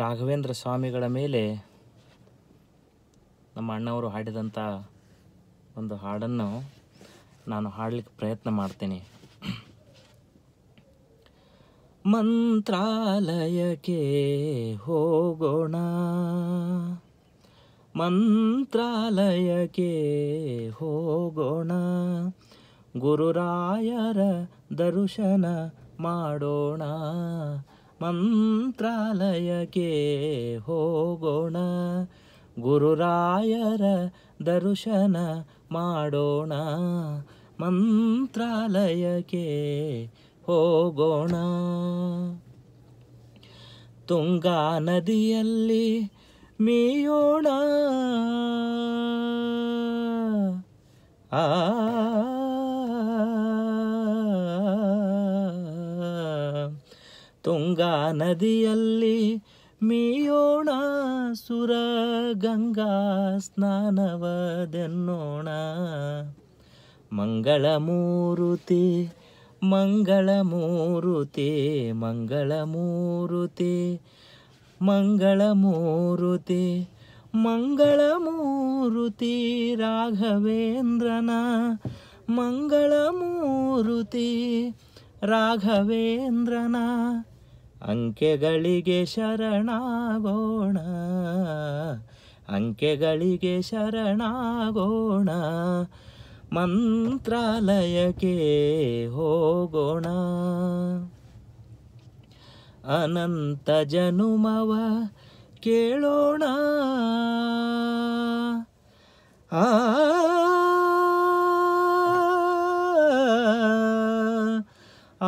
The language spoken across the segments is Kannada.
ರಾಘವೇಂದ್ರ ಸ್ವಾಮಿಗಳ ಮೇಲೆ ನಮ್ಮ ಅಣ್ಣವರು ಹಾಡಿದಂಥ ಒಂದು ಹಾಡನ್ನು ನಾನು ಹಾಡಲಿಕ್ಕೆ ಪ್ರಯತ್ನ ಮಾಡ್ತೀನಿ ಮಂತ್ರಾಲಯಕ್ಕೆ ಹೋಗೋಣ ಮಂತ್ರಾಲಯಕ್ಕೆ ಹೋಗೋಣ ಗುರುರಾಯರ ದರ್ಶನ ಮಾಡೋಣ ಮಂತ್ರಾಲಯಕ್ಕೆ ಹೋಗೋಣ ಗುರುರಾಯರ ದರ್ಶನ ಮಾಡೋಣ ಮಂತ್ರಾಲಯಕ್ಕೆ ಹೋಗೋಣ ತುಂಗಾ ನದಿಯಲ್ಲಿ ಮೀಯೋಣ ಆ ತುಂಗಾ ನದಿಯಲ್ಲಿ ಮೀಯೋಣ ಸುರ ಗಂಗಾ ಸ್ನಾನವದೆನ್ನೋಣ ಮಂಗಳ ಮೂರುತಿ ಮಂಗಳ ಮೂರುತಿ ಮಂಗಳ ಮೂರುತಿ ಮಂಗಳ ಮೂರುತಿ ಮಂಗಳ ಮೂರುತಿ ರಾಘವೇಂದ್ರನ ಮಂಗಳ ಮೂರುತಿ ರಾಘವೇಂದ್ರನ ಅಂಕೆಗಳಿಗೆ ಶರಣಾಗೋಣ ಅಂಕೆಗಳಿಗೆ ಶರಣಾಗೋಣ ಮಂತ್ರಾಲಯಕ್ಕೆ ಹೋಗೋಣ ಅನಂತ ಜನುಮವ ಕೇಳೋಣ ಆ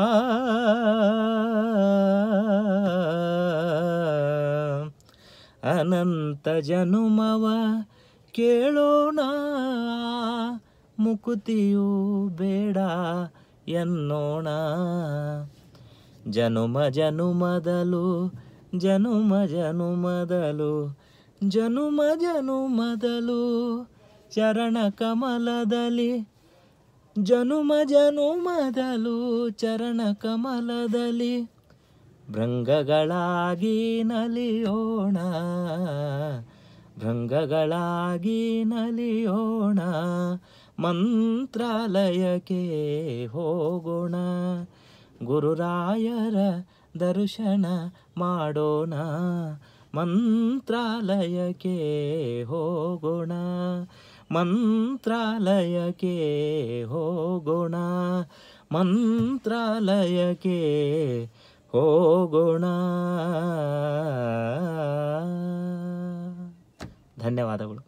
ಆ ಅನಂತ ಜನುಮವ ಕೇಳೋಣ ಮುಕುತಿಯೂ ಬೇಡ ಎನ್ನೋಣ ಜನುಮ ಜನುಮದಲು ಜನುಮ ಜನುಮದಲು ಜನುಮ ಜನುಮದಲು ಚರಣ ಕಮಲದಲ್ಲಿ ಜನುಮ ಜನುಮದಲು ಚರಣ ಕಮಲದಲ್ಲಿ ಭೃಂಗಗಳಾಗಿ ನಲಿಯೋಣ ಭೃಂಗಗಳಾಗಿ ನಲಿಯೋಣ ಮಂತ್ರಾಲಯಕ್ಕೆ ಹೋಗೋಣ ಗುರುರಾಯರ ದರ್ಶನ ಮಾಡೋಣ ಮಂತ್ರಾಲಯಕ್ಕೆ ಹೋಗೋಣ ಮಂತ್ರಾಲಯಕ್ಕೆ ಹೋಗೋಣ ಮಂತ್ರಾಲಯಕ್ಕೆ ಹೋಗೋಣ ಧನ್ಯವಾದಗಳು